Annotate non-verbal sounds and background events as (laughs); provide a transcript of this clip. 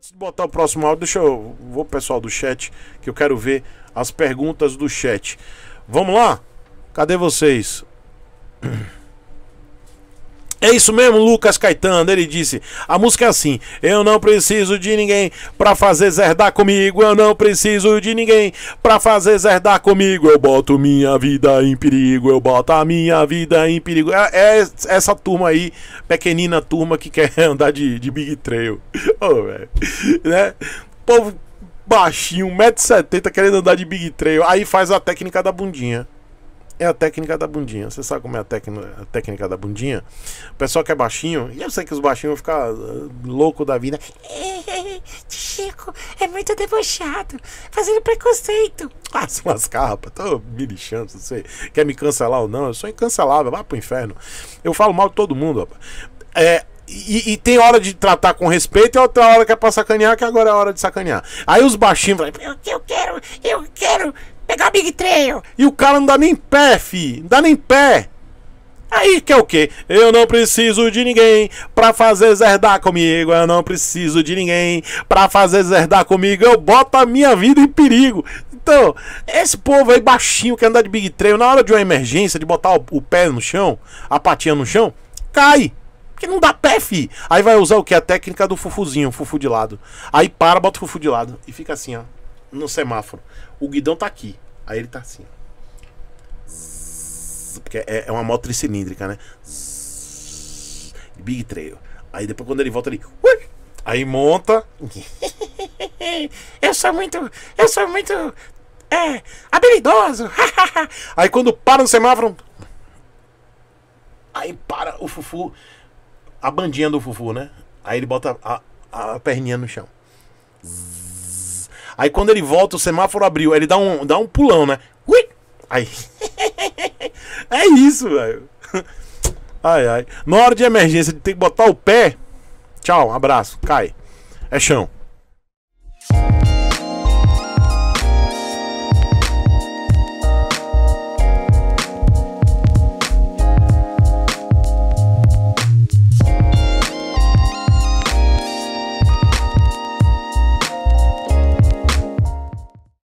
Antes de botar o próximo áudio, deixa eu. Vou pessoal do chat, que eu quero ver as perguntas do chat. Vamos lá? Cadê vocês? (clears throat) É isso mesmo, Lucas Caetano. Ele disse: a música é assim. Eu não preciso de ninguém pra fazer zerdar comigo. Eu não preciso de ninguém pra fazer zerdar comigo. Eu boto minha vida em perigo. Eu boto a minha vida em perigo. É, é essa turma aí, pequenina turma que quer (laughs) andar de, de Big Trail. oh, Né? Povo baixinho, 1,70m, querendo andar de Big Trail. Aí faz a técnica da bundinha é a técnica da bundinha. Você sabe como é a, a técnica da bundinha? O pessoal que é baixinho, e eu sei que os baixinhos vão ficar ah, louco da vida. (laughs) Chico, é muito debochado, fazendo preconceito. Ah, se lascar, rapaz, tô me lixando, quer me cancelar ou não? Eu sou incancelável, vai pro inferno. Eu falo mal de todo mundo, rapaz. É, e, e, tem hora de tratar com respeito e outra hora que é pra sacanear, que agora é hora de sacanear. Aí os baixinhos falam, eu, eu quero, eu quero pegar o Big Trail. E o cara não dá nem pé, fi. Não dá nem pé. Aí que é o quê? Eu não preciso de ninguém pra fazer zerdar comigo. Eu não preciso de ninguém pra fazer zerdar comigo. Eu boto a minha vida em perigo. Então, esse povo aí baixinho que anda de Big Trail, na hora de uma emergência, de botar o, o pé no chão, a patinha no chão, cai. Porque não dá pé, fi. Aí vai usar o que? A técnica do fufuzinho, fufu de lado. Aí para, bota o fufu de lado. E fica assim, ó no semáforo. O guidão tá aqui. Aí ele tá assim. Zzz, porque é, é, uma moto tricilíndrica, né? Zzz, big Trail. Aí depois quando ele volta, ali Ui! Aí monta. (laughs) eu sou muito. Eu sou muito. É. Habilidoso! (laughs) aí quando para no semáforo. Aí para o Fufu. A bandinha do Fufu, né? Aí ele bota a, a perninha no chão. Zzz. Aí quando ele volta, o semáforo abriu. ele dá um, dá um pulão, né? Ui! Aí. (laughs) é isso, velho. Ai, ai. Na hora de emergência, tem que botar o pé. Tchau, um abraço, cai. É chão.